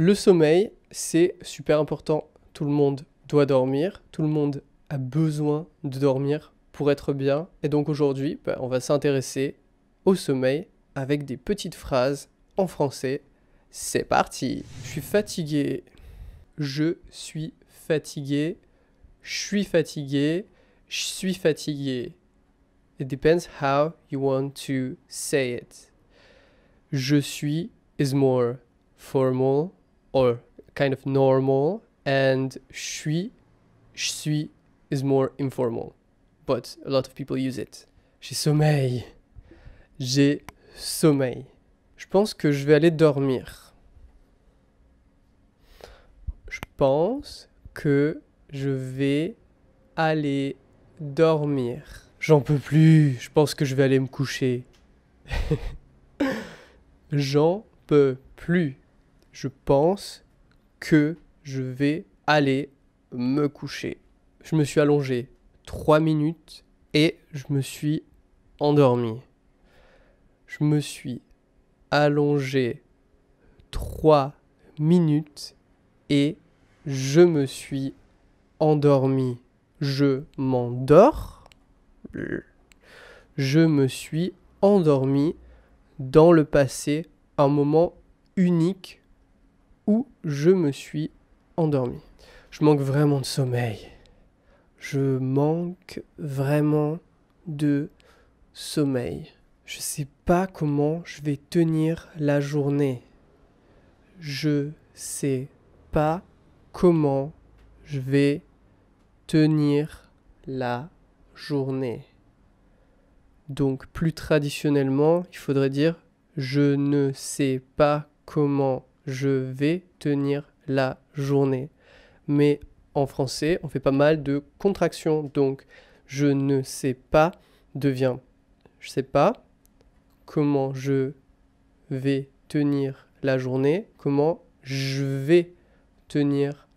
Le sommeil, c'est super important. Tout le monde doit dormir, tout le monde a besoin de dormir pour être bien. Et donc aujourd'hui, ben, on va s'intéresser au sommeil avec des petites phrases en français. C'est parti Je suis fatigué. Je suis fatigué. Je suis fatigué. Je suis fatigué. It depends how you want to say it. Je suis is more formal or kind of normal, and shui, shui is more informal, but a lot of people use it. J'ai sommeil. J'ai sommeil. Je pense que je vais aller dormir. Je pense que je vais aller dormir. J'en peux plus. Je pense que je vais aller me coucher. J'en peux plus je pense que je vais aller me coucher. Je me suis allongé trois minutes et je me suis endormi. Je me suis allongé trois minutes et je me suis endormi. Je m'endors. Je me suis endormi dans le passé, un moment unique je me suis endormi. Je manque vraiment de sommeil. Je manque vraiment de sommeil. Je sais pas comment je vais tenir la journée. Je sais pas comment je vais tenir la journée. Donc plus traditionnellement, il faudrait dire je ne sais pas comment je vais tenir la journée. Mais en français, on fait pas mal de contractions. Donc, je ne sais pas devient je sais pas comment je vais tenir la journée, comment je vais tenir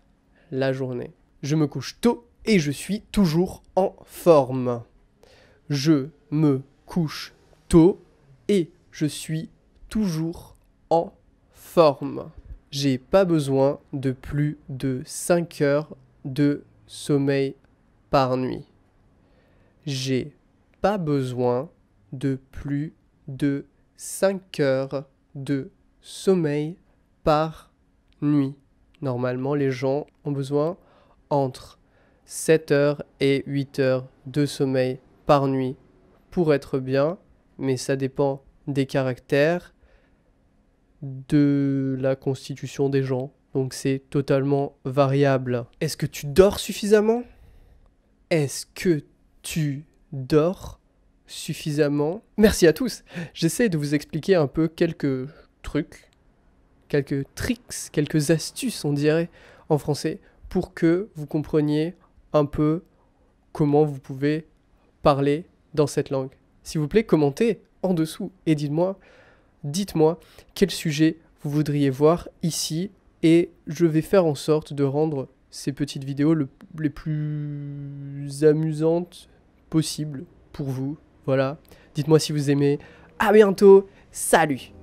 la journée. Je me couche tôt et je suis toujours en forme. Je me couche tôt et je suis toujours en forme. J'ai pas besoin de plus de 5 heures de sommeil par nuit. J'ai pas besoin de plus de 5 heures de sommeil par nuit. Normalement, les gens ont besoin entre 7 heures et 8 heures de sommeil par nuit pour être bien, mais ça dépend des caractères de la constitution des gens. Donc c'est totalement variable. Est-ce que tu dors suffisamment Est-ce que tu dors suffisamment Merci à tous. J'essaie de vous expliquer un peu quelques trucs, quelques tricks, quelques astuces on dirait en français pour que vous compreniez un peu comment vous pouvez parler dans cette langue. S'il vous plaît, commentez en dessous et dites-moi dites-moi quel sujet vous voudriez voir ici et je vais faire en sorte de rendre ces petites vidéos les plus amusantes possibles pour vous. Voilà, dites-moi si vous aimez. À bientôt, salut